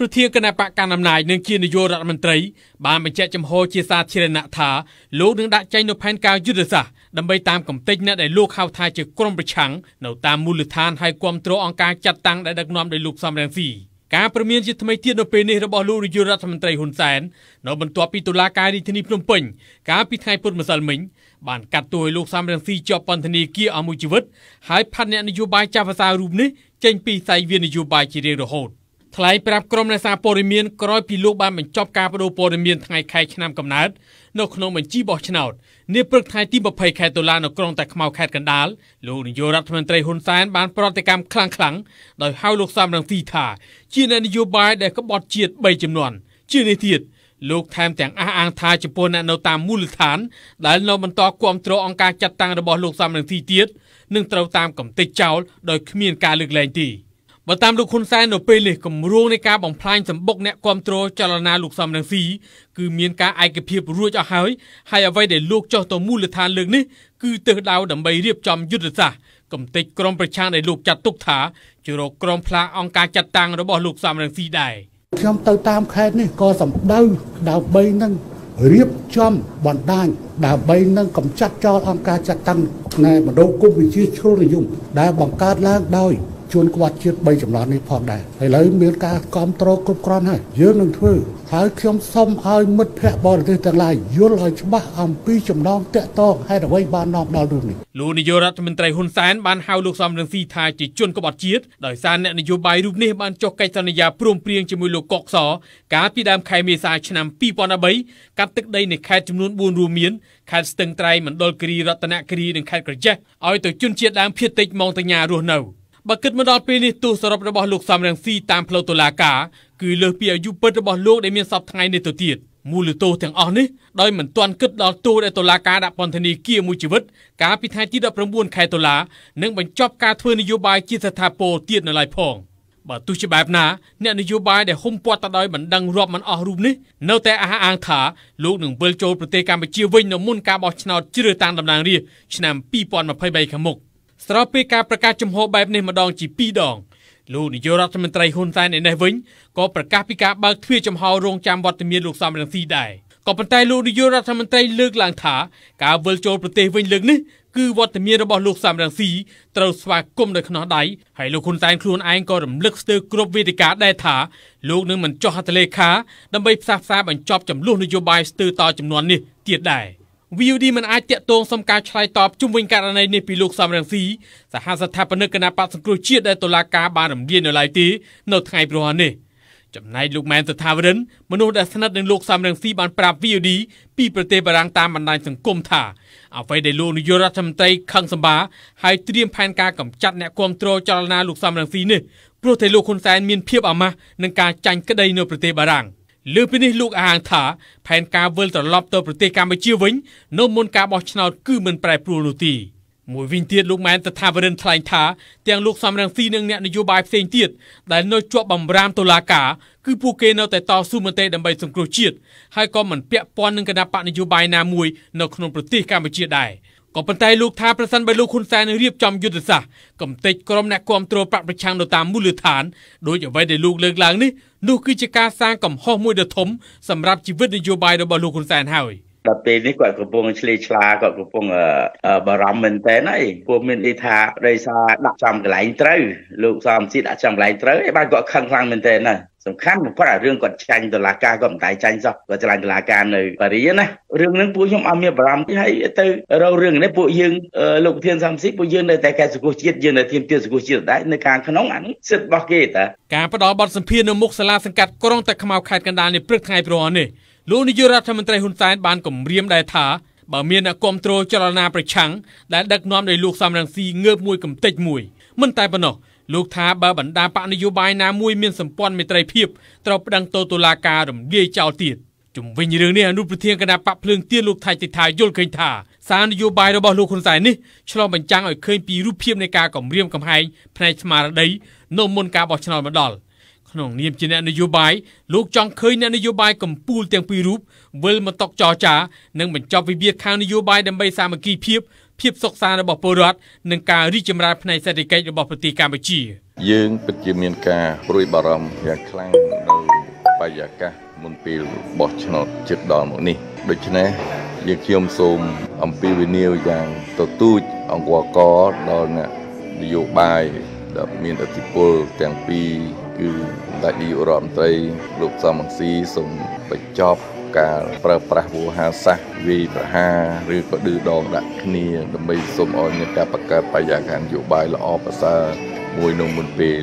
ប្រធានគណៈបកកណ្ដាលអំណាចនិងជានាយករដ្ឋមន្ត្រីបានបញ្ជាក់ចំហជាសាធារណៈថាលោកនឹងដាក់ចេញនូវផែនការយុទ្ធសាស្ត្រដើម្បីតាមកំទេចអ្នកដែលលោកហៅថាជាក្រុមប្រឆាំងនៅតាមមូលដ្ឋានហើយគ្រប់គ្រងអង្គការចាត់តាំងដែលដឹកនាំដោយលោកសំរងស៊ីការព្រមានជាថ្មីទៀតនៅពេលនេះរបស់លោកនាយករដ្ឋមន្ត្រីហ៊ុនសែននៅបន្ទាប់ពីតុលាការរាជធានីភ្នំពេញកាលពីថ្ងៃពុធម្សិលមិញបានកាត់ទោសឲ្យលោកសំរងស៊ីជាប់ពន្ធនាគារអស់មួយជីវិតហើយផាត់អ្នកនយោបាយចាស់ភាសារូបនេះចេញពីសាយវានយោបាយជារៀងរហូត។ថ្លែងប្រាប់ក្រុមអ្នកសារព័ត៌មានក្រោយពីលោកបានបញ្ចប់ការបដូរព័ត៌មានថ្ងៃខែឆ្នាំកំណើតនៅក្នុងបញ្ជីបោះឆ្នោតនាព្រឹកថ្ងៃទី20ខែតុលានៅក្រុងតាខ្មៅខេត្តកណ្ដាលលោកនាយករដ្ឋមន្ត្រីហ៊ុនសែនបានប្រតិកម្មខ្លាំងៗដោយហៅលោកសំរងទីថាជាអ្នកនយោបាយដែលក្បត់ជាតិ3ចំនួនជានេះទៀតលោកថែមទាំងអះអាងថាចំពោះអ្នកនៅតាមមូលដ្ឋានដែលនៅបន្តគ្រប់គ្រងអង្គការចាត់តាំងរបស់លោកសំរងទីទៀតនឹងត្រូវតាមកំទេចចោលដោយគ្មានការលើកលែងទី។បើតាមលោកហ៊ុនសែននៅពេលនេះគម្រោងនៃការបំផ្លាញសម្បុកអ្នកគ្រប់គ្រងចលនាលោកសំរងស៊ីគឺមានការឯកភាពរួចអស់ហើយហើយអ្វីដែលលោកចោះទៅមូលដ្ឋានលើកនេះគឺទិសដៅដើម្បីរៀបចំយុទ្ធសាស្ត្រកំទេចក្រមប្រជាដែលលោកចាត់ទុកថាជារកក្រមផ្លាអង្គការចាត់តាំងរបស់លោកសំរងស៊ីដែរខ្ញុំទៅតាមខេត្តនេះក៏សម្ដៅដើម្បីនឹងរៀបចំបណ្ដាញដើម្បីនឹងកម្ចាត់ចោលអង្គការចាត់តាំងនៃមណ្ឌលគមវិជាជ្រុលនិយមដែលបង្កើតឡើងដោយជួនគាត់ជាតិ3ចំណន់នេះផងដែរឥឡូវមានការគ្រប់គ្រងគ្រប់គ្រាន់ហើយយើងនឹងធ្វើហើយខ្ញុំសូមឲ្យមិត្តភ័ក្តិបរទេសទាំងឡាយយល់ឲ្យច្បាស់ អំពី ចំណងតាក់ទងហេតុអ្វីបាននាំដល់រឿងនេះលោកនាយករដ្ឋមន្ត្រីហ៊ុនសែនបានហៅលោកសំរងស៊ីថាជាជនក្បត់ជាតិដោយសារអ្នកនយោបាយរូបនេះបានចុះកិច្ចសន្យាព្រមព្រៀងជាមួយលោកកុកសកាលពីដើមខែមេសាឆ្នាំ2013កាត់ទឹកដីនៃខេត្តចំនួន4រួមមានខេត្តស្ទឹងត្រែងមណ្ឌលគិរីរតនគិរីនិងខេត្តក្រចេះឲ្យទៅជនជាតិដើមភាគតិចមកតញ្ញារស់នៅបើគិតមកដល់ពេលនេះទូសរុបរបស់លោកសំរងស៊ីតាមផ្លូវតុលាការគឺលើសពីអាយុពិតរបស់លោកដែលមានសពថ្ងៃនេះទៅទៀតមូលទោសទាំងអស់នេះដោយមិនទាន់គិតដល់ទោសដែលតុលាការដាក់ពន្ធនាគារមួយជីវិតកាលពីថ្ងៃទី19ខែតុលានិងបញ្ចប់ការធ្វើនយោបាយជាស្ថាពរទៀតនៅឡើយផងបើទោះជាបែបណាអ្នកនយោបាយដែលហុំព័ទ្ធទៅដោយបណ្ដឹងរាប់មិនអស់រូបនេះនៅតែអះអាងថាលោកនឹងវិលចូលប្រទេសកម្ពុជាវិញនៅមុនការបោះឆ្នោតជ្រើសតាំងតំណាងរាស្ត្រឆ្នាំ2023ខាងមុខស្របពេលការប្រកាសជំហរបែបនេះម្ដងជា2ដងលោកនាយករដ្ឋមន្ត្រីហ៊ុនសែនឯនេះវិញក៏ប្រកាសពីការបើកទ្វារចំហរងចាំវត្តមានលោកសំរងស៊ីដែរក៏ប៉ុន្តែលោកនាយករដ្ឋមន្ត្រីលើកឡើងថាការវិលចូលប្រទេសវិញលើកនេះគឺវត្តមានរបស់លោកសំរងស៊ីត្រូវស្វាគមន៍ដោយខ្នោះដៃហើយលោកហ៊ុនសែនខ្លួនឯងក៏រំលឹកស្ទើរគ្រប់វេទិកាដែរថាលោកនឹងមិនចោះហត្ថលេខាដើម្បីផ្សះផ្សាបញ្ចប់ចំនួននយោបាយស្ទើរតចំនួននេះទៀតដែរ។ VOD មិនអាចតាក់ទងសុំការឆ្លើយតបជុំវិញករណីនេះពីលោកសំរងស៊ីសហស្ថាបនិកគណៈបក្សសង្គ្រោះជាតិដែលតុលាការបានរំលាយនៅឡើយទេនៅថ្ងៃព្រហស្បតិ៍នេះចំណែកលោកម៉ែនសថាវរិនមនុស្សដែលស្និទ្ធនឹងលោកសំរងស៊ីបានប្រាប់ VOD ពីប្រទេសបារាំងតាមបណ្ដាញសង្គមថាអ្វីដែលលោកនាយករដ្ឋមន្ត្រីខឹងសម្បាហើយត្រៀមផែនការកម្ចាត់អ្នកគ្រប់គ្រងចលនាលោកសំរងស៊ីនេះព្រោះតែលោកហ៊ុនសែនមានភាពអាម៉ាស់នឹងការចាញ់ក្តីនៅប្រទេសបារាំង។លើពីនេះលោកអាងថាផែនការវិលត្រឡប់ទៅប្រទេសកម្ពុជាវិញនៅមុនការបោះឆ្នោតគឺមិនប្រែប្រួលនោះទេមួយវិញទៀតលោកម៉ែនតថាវរិនថ្លែងថាទាំងលោកសំរងស៊ីនិងអ្នកនយោបាយផ្សេងទៀតដែលនៅជាប់បំរាមតុលាការគឺពួកគេនៅតែតស៊ូមតិដើម្បីសង្គ្រោះជាតិហើយក៏មិនពាក់ព័ន្ធនឹងគណៈបកនយោបាយណាមួយនៅក្នុងប្រទេសកម្ពុជាដែរ។ក៏ប៉ុន្តែលោកថាប្រសិនបើលោកហ៊ុនសែនរៀបចំយុទ្ធសាស្ត្រកំទេចក្រុមអ្នកគ្រប់គ្រងបកប្រឆាំងនៅតាមមូលដ្ឋានដោយអ្វីដែលលោកលើកឡើងនេះនោះគឺជាការ សាងកំហុសមួយដ៏ធំសម្រាប់ជីវិតនយោបាយរបស់លោកហ៊ុនសែនហើយដល់ពេលនេះគាត់កំពុងឆ្លេឆ្លាគាត់កំពុងបារម្ភមែនតើហើយព្រោះមានន័យថាដីសាដាក់ចំកន្លែងត្រូវលោកសំសៀតដាក់ចំកន្លែងត្រូវឯបានគាត់ខឹងខ្លាំងមែនតើណាសំខាន់បំផុតអារឿងគាត់ចាញ់ដុល្លារការក៏មិនតែចាញ់សោះគាត់ចាញ់ដុល្លារការនៅប៉ារីណារឿងហ្នឹងពួកខ្ញុំអត់មានបារម្ភទេហើយទៅរករឿងនេះពួកយើងលោកប្រធានសំស៊ីពួកយើងនៅតែកែសង្គមជាតិយើងនៅធានទានសង្គមជាតិដែរនៅខាងក្នុងអានេះសិទ្ធិរបស់គេតាការផ្ដល់បទសម្ភាសនៅមុខសាលាសង្កាត់ក្រុងតាខ្មៅខេត្តកណ្ដាលនេះព្រឹកថ្ងៃព្រោះនេះលោកនាយករដ្ឋមន្ត្រីហ៊ុនសែនបានគម្រាមដែរថាបើមានអ្នកគ្រប់គ្រងចលនាប្រឆាំងដែលដឹកនាំដោយលោកសំរងស៊ីងើបមួយកំតិចមួយមិនតែប៉ុណ្ណោះលោកថាបើបណ្ដាបកនយោបាយណាមួយមានសម្ព័ន្ធមេត្រីភាពត្រូវប្តឹងទៅតុលាការរំលាយចោលទៀតជំវិញរឿងនេះអនុប្រធានគណៈបកភ្លើងទៀនលោកថៃតិថាយល់ឃើញថាសារនយោបាយរបស់លោកហ៊ុនសែននេះឆ្លងបញ្ចាំងឲ្យឃើញពីរូបភាពនៃការគំរាមកំហែងផ្នែកស្មារតីនៅមុនការបោះឆ្នោតមកដល់ក្នុងនាមជាអ្នកនយោបាយលោកចង់ឃើញអ្នកនយោបាយកំពូលទាំងពីររូបវិលមកតុកចរចា និងបញ្ចប់វិវាទខាងនយោបាយដើម្បីសាមគ្គីភាពភាពសុខសាន្តរបស់ពលរដ្ឋនិងការរីកចម្រើនផ្នែកសេដ្ឋកិច្ចរបស់ប្រទេសកម្ពុជា យើងពិតជាមានការព្រួយបារម្ភយ៉ាងខ្លាំងនៅបាយយាកាសមុនពេលបោះឆ្នោតជិតដល់មកនេះដូច្នេះយើងខ្ញុំសូមអំពាវនាវយ៉ាងទទូចអង្គកដល់អ្នកនយោបាយដែលមានអធិបុលទាំងពីរគឺតាច់នាយករដ្ឋមន្ត្រីលោកសំអង្ស៊ីសូមបញ្ចប់ការប្រើប្រាស់វោហារសាស្ត្រវាយប្រហារឬក៏ឌឺដងដាក់គ្នាដើម្បីសុំឲ្យមានការបង្កើតបរិយាកាសនយោបាយល្អប្រសើរមួយនៅមុនពេល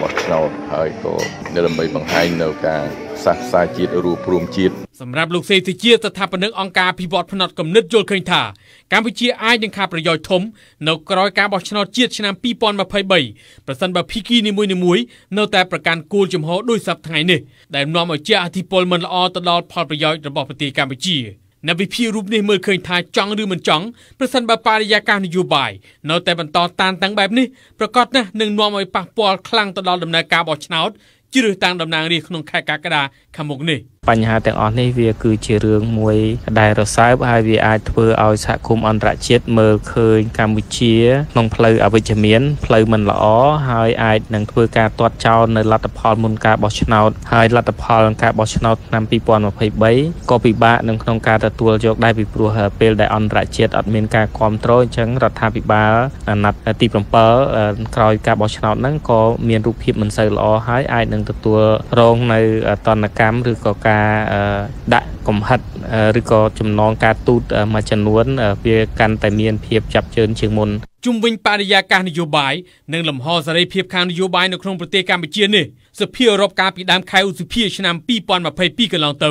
បោះឆ្នោតហើយក៏ដើម្បីបង្ហាញនៅការផ្សះផ្សាជាតិរួមព្រមជាតិសម្រាប់លោកសេទីជាស្ថាបនិកអង្គការពិវត្តភ្នត់គណិតយល់ឃើញថាកម្ពុជាអាចនឹងខាតប្រយោជន៍ធំ នៅក្រោយការបោះឆ្នោតជាតិឆ្នាំ2023ប្រសិនបើភីគីនីមួយៗនៅតែប្រកាន់គោលជំហរដោយសពថ្ងៃនេះដែលនាំឲ្យជាអធិពលមិនល្អទៅដល់ផលប្រយោជន៍របស់ប្រទេសកម្ពុជា។អ្នកវិភាគរូបនេះមើលឃើញថាចង់ឬមិនចង់ប្រសិនបើបរិយាកាសនយោបាយនៅតែបន្តតានតឹងបែបនេះប្រកាសណាស់នឹងនាំឲ្យប៉ះពាល់ខ្លាំងទៅដល់ដំណើរការបោះឆ្នោតជ្រើសតាំងតំណាងរាស្ត្រក្នុងខែកក្កដាខាងមុខនេះ។បញ្ហាទាំងអស់នេះវាគឺជារឿងមួយដែលរសើបហើយវាអាចធ្វើឲ្យសហគមន៍អន្តរជាតិមើលឃើញកម្ពុជាក្នុងផ្លូវអវិជ្ជមានផ្លូវមិនល្អហើយអាចនឹងធ្វើការទាត់ចោលនៅលទ្ធផលមុនការបោះឆ្នោតហើយលទ្ធផលការបោះឆ្នោតឆ្នាំ2023ក៏ពិបាកនឹងក្នុងការទទួលយកដែរពីព្រោះពេលដែលអន្តរជាតិអត់មានការគ្រប់គ្រងអញ្ចឹងរដ្ឋាភិបាលអាណត្តិទី7ក្រោយការបោះឆ្នោតហ្នឹងក៏មានរូបភាពមិនសូវល្អហើយអាចនឹងទទួលរងនៅតនកម្មឬក៏ការការដាក់កំហិតឬក៏ចំណងការទូតមួយចំនួនវាកាន់តែមានភាពចាប់ជើងជាងមុនជុំវិញបរិយាកាសនយោបាយនិងលំហសេរីភាពខាងនយោបាយនៅក្នុងប្រទេសកម្ពុជានេះសភាអឺរ៉ុបកាលពីដើមខែឧសភាឆ្នាំ2022កន្លងទៅ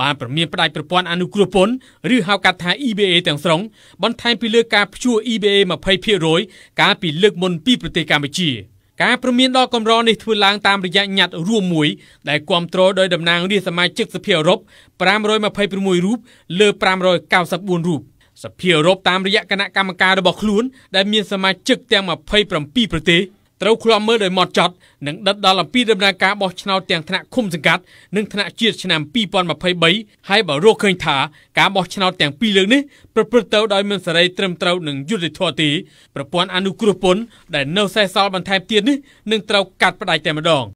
បានប្រមានផ្ដាច់ប្រព័ន្ធអនុគ្រោះពន្ធឬហៅកាត់ថា EBA ទាំងស្រុងបន្ថែមពីលើការព្យួរ EBA 20%កាលពីលើកមុនពីប្រទេសកម្ពុជា។ការព្រមានដល់កម្រនេះធ្វើឡើងតាមរយៈញត្តិរួមមួយដែលគ្រប់គ្រងដោយតំណាងរាស្ត្រសមាជិកសភាអឺរ៉ុប526រូបលើ594រូបសភាអឺរ៉ុបតាមរយៈគណៈកម្មការរបស់ខ្លួនដែលមានសមាជិកទាំង27ប្រទេសត្រូវឃ្លាំមើលដោយម៉ត់ចត់និងដិតដល់អំពីដំណើរការបោះឆ្នោតទាំងថ្នាក់ឃុំសង្កាត់និងថ្នាក់ជាតិឆ្នាំ2023ហើយបើរកឃើញថាការបោះឆ្នោតទាំងពីរលើកនេះប្រព្រឹត្តទៅដោយមានសេរីត្រឹមត្រូវនិងយុត្តិធម៌ទេប្រព័ន្ធអនុគ្រោះពន្ធដែលនៅសេសសល់បន្ថែមទៀតនេះនឹងត្រូវកាត់ផ្តាច់តែម្ដង